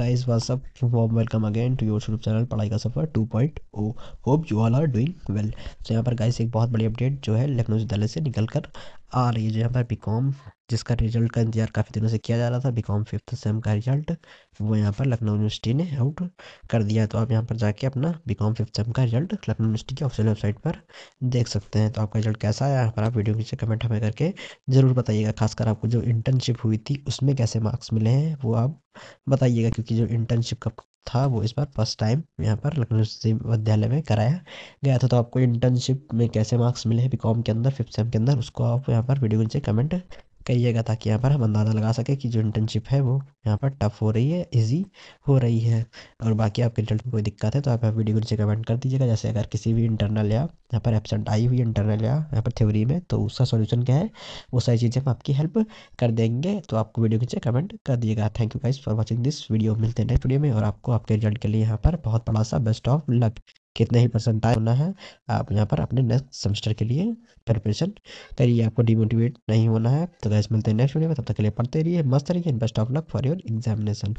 guys what's up वॉम welcome again to your YouTube channel Padhai ka Safar 2.0 point O hope you all are doing well तो यहाँ पर guys एक बहुत बड़ी अपडेट जो है लखनऊ विद्यालय से निकलकर आ रही है जो पर बी कॉम जिसका रिजल्ट का इंतजार काफ़ी दिनों से किया जा रहा था बी कॉम फिफ्थ सेम का रिजल्ट वो यहाँ पर लखनऊ यूनिवर्सिटी ने आउट कर दिया तो आप यहाँ पर जाके अपना बी कॉम फिफ्थ सेम का रिजल्ट लखनऊ यूनिवर्सिटी की ऑफिशियल वेबसाइट पर देख सकते हैं तो आपका रिजल्ट कैसा आया यहाँ पर आप वीडियो नीचे कमेंट हमें करके ज़रूर बताइएगा खासकर आपको जो इंटर्नशिप हुई थी उसमें कैसे मार्क्स मिले हैं वो आप बताइएगा क्योंकि जो इंटर्नशिप का था वो इस बार फर्स्ट टाइम यहाँ पर लखनऊ विश्वविद्यालय में कराया गया था तो आपको इंटर्नशिप में कैसे मार्क्स मिले हैं बीकॉम के अंदर फिफ्थ सेम के अंदर उसको आप यहाँ पर वीडियो नीचे कमेंट करिएगा ताकि यहाँ पर हम अंदाज़ा लगा सके कि जो इंटर्नशिप है वो यहाँ पर टफ हो रही है ईजी हो रही है और बाकी आपके रिजल्ट में कोई दिक्कत है तो आप वीडियो को नीचे कमेंट कर दीजिएगा जैसे अगर किसी भी इंटरनल या यहाँ पर एबसेंट आई हुई इंटरनल या यहाँ पर थ्योरी में तो उसका सोल्यूशन क्या है वो सारी चीज़ें हम आपकी हेल्प कर देंगे तो आपको वीडियो नीचे कमेंट कर दीजिएगा thank you guys for watching this video मिलते हैं नेक्स्ट वीडियो में और आपको आपके रिजल्ट के लिए यहाँ पर बहुत बड़ा सा बेस्ट ऑफ लक कितने ही आए होना है आप यहाँ पर अपने नेक्स्ट सेमेस्टर के लिए प्रिपरेशन करिए आपको डिमोटिवेट नहीं होना है तो गैस मिलते हैं नेक्स्ट वीडियो में तब तक के लिए पढ़ते रहिए मस्त रहिए best of luck for your examination